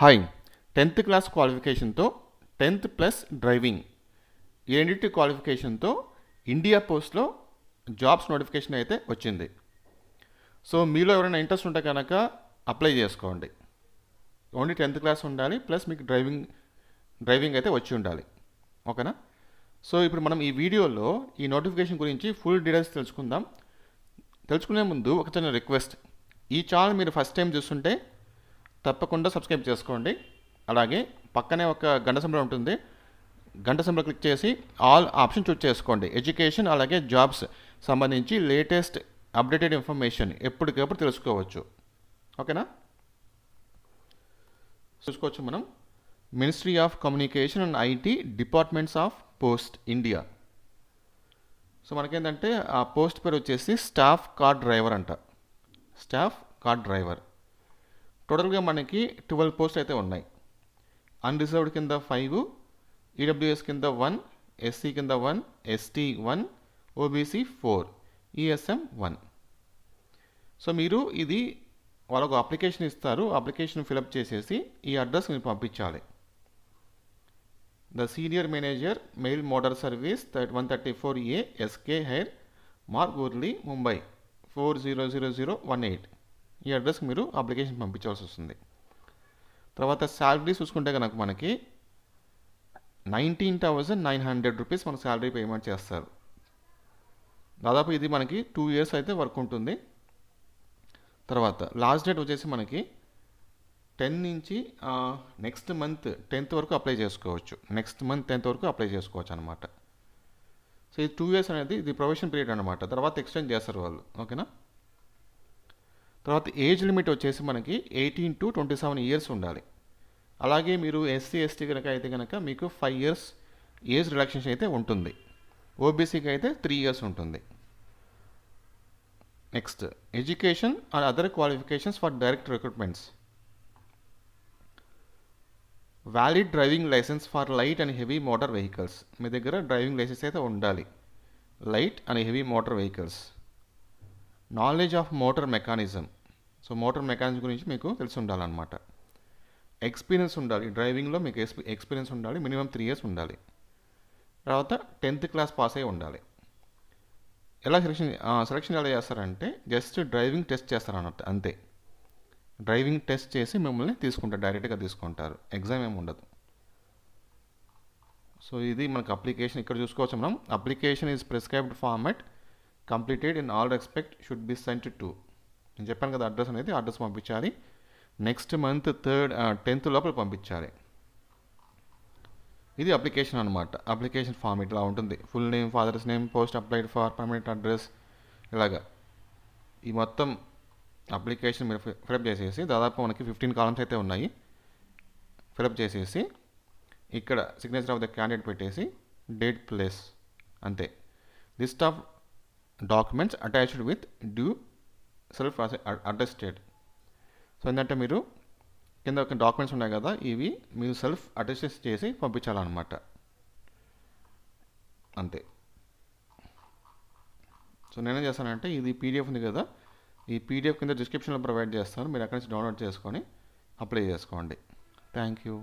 hi tenth class క్వాలిఫికేషన్తో tenth plus driving ఈ రెండింటి క్వాలిఫికేషన్తో ఇండియా పోస్ట్లో జాబ్స్ నోటిఫికేషన్ అయితే వచ్చింది సో మీలో ఎవరైనా ఇంట్రెస్ట్ ఉంటే కనుక అప్లై చేసుకోండి ఓన్లీ టెన్త్ క్లాస్ ఉండాలి ప్లస్ మీకు డ్రైవింగ్ డ్రైవింగ్ అయితే వచ్చి ఉండాలి ఓకేనా సో ఇప్పుడు మనం ఈ వీడియోలో ఈ నోటిఫికేషన్ గురించి ఫుల్ డీటెయిల్స్ తెలుసుకుందాం తెలుసుకునే ముందు ఒక చిన్న రిక్వెస్ట్ ఈ ఛానల్ మీరు ఫస్ట్ టైం చూస్తుంటే తప్పకుండా సబ్స్క్రైబ్ చేసుకోండి అలాగే పక్కనే ఒక గంట సంబరం ఉంటుంది గంట సంబరం క్లిక్ చేసి ఆల్ ఆప్షన్ చూస్ చేసుకోండి ఎడ్యుకేషన్ అలాగే జాబ్స్ సంబంధించి లేటెస్ట్ అప్డేటెడ్ ఇన్ఫర్మేషన్ ఎప్పటికప్పుడు తెలుసుకోవచ్చు ఓకేనా చూసుకోవచ్చు మనం ministry of communication and IT departments of post India so మనకేంటంటే ఆ పోస్ట్ పేరు వచ్చేసి స్టాఫ్ కార్ డ్రైవర్ అంట స్టాఫ్ కార్ డ్రైవర్ టోటల్గా మనకి ట్వెల్వ్ పోస్ట్ అయితే ఉన్నాయి అన్రిజర్వ్డ్ కింద ఫైవ్ ఈడబ్ల్యూఎస్ e కింద వన్ ఎస్సీ కింద one ST one OBC four ESM one so మీరు ఇది వాళ్ళకు అప్లికేషన్ ఇస్తారు అప్లికేషన్ ఫిలప్ చేసేసి ఈ అడ్రస్ మీరు పంపించాలి the senior manager mail motor service one thirty four A SK Ahire Worli Mumbai four zero zero zero one eight ఈ అడ్రస్కి మీరు అప్లికేషన్ పంపించవలసి వస్తుంది తర్వాత శాలరీ చూసుకుంటే కనుక మనకి nineteen thousand nine hundred rupees మనకు శాలరీ పేమెంట్ చేస్తారు దాదాపు ఇది మనకి టూ ఇయర్స్ అయితే వర్క్ ఉంటుంది తర్వాత లాస్ట్ డేట్ వచ్చేసి మనకి టెన్ నుంచి నెక్స్ట్ మంత్ టెన్త్ వరకు అప్లై చేసుకోవచ్చు నెక్స్ట్ మంత్ టెన్త్ వరకు అప్లై చేసుకోవచ్చు అనమాట సో ఇది టూ ఇయర్స్ అనేది ఇది ప్రొవిషన్ పీరియడ్ అనమాట తర్వాత ఎక్స్టెండ్ చేస్తారు వాళ్ళు ఓకేనా తర్వాత ఏజ్ లిమిట్ వచ్చేసి మనకి eighteen to twenty seven years ఉండాలి అలాగే మీరు ఎస్సీ ఎస్టీ కనుక అయితే కనుక మీకు ఫైవ్ ఇయర్స్ ఏజ్ రిలాక్సేషన్ అయితే ఉంటుంది ఓబీసీకి అయితే త్రీ ఇయర్స్ ఉంటుంది next education and other qualifications for direct recruitments valid driving licence for light and heavy motor vehicles మీ దగ్గర డ్రైవింగ్ లైసెన్స్ అయితే ఉండాలి light and heavy motor vehicles knowledge of motor mechanism so motor mechanism గురించి మీకు తెలిసి ఉండాలన్నమాట experience ఉండాలి డ్రైవింగ్లో మీకు ఎక్స్పీరియన్స్ ఉండాలి మినిమం త్రీ ఇయర్స్ ఉండాలి తర్వాత టెన్త్ క్లాస్ పాస్ అయ్యి ఉండాలి ఎలా సెలక్షన్ సెలక్షన్ ఎలా చేస్తారంటే జస్ట్ డ్రైవింగ్ టెస్ట్ చేస్తారన్నట్టు అంతే డ్రైవింగ్ టెస్ట్ చేసి మిమ్మల్ని తీసుకుంటారు డైరెక్ట్గా తీసుకుంటారు ఎగ్జామ్ ఏమి ఉండదు సో ఇది మనకు అప్లికేషన్ ఇక్కడ చూసుకోవచ్చు మనం application is prescribed format completed in all respect should be sent to నేను చెప్పాను కదా అడ్రస్ అనేది అడ్రస్ పంపించాలి నెక్స్ట్ మంత్ థర్డ్ టెన్త్ లోపల పంపించాలి ఇది అప్లికేషన్ అనమాట అప్లికేషన్ ఫామ్ ఇట్లా ఉంటుంది full name father's name post applied for permanent address ఇలాగా ఈ మొత్తం అప్లికేషన్ మీరు ఫిలప్ చేసేసి దాదాపు మనకి ఫిఫ్టీన్ కాలమ్స్ అయితే ఉన్నాయి ఫిలప్ చేసేసి ఇక్కడ సిగ్నేచర్ ఆఫ్ ద క్యాండిడేట్ పెట్టేసి డేట్ ప్లేస్ అంతే list of documents attached with due self attested so ఏంటంటే మీరు కింద ఒక డాక్యుమెంట్స్ ఉన్నాయి కదా ఇవి మీరు సెల్ఫ్ అటెస్టెస్ చేసి పంపించాలన్నమాట అంతే సో నేనేం చేస్తానంటే ఇది పీడిఎఫ్ ఉంది కదా ఈ పీడిఎఫ్ కింద డిస్క్రిప్షన్లో ప్రొవైడ్ చేస్తాను మీరు అక్కడి నుంచి డౌన్లోడ్ చేసుకొని అప్లై చేసుకోండి థ్యాంక్ యూ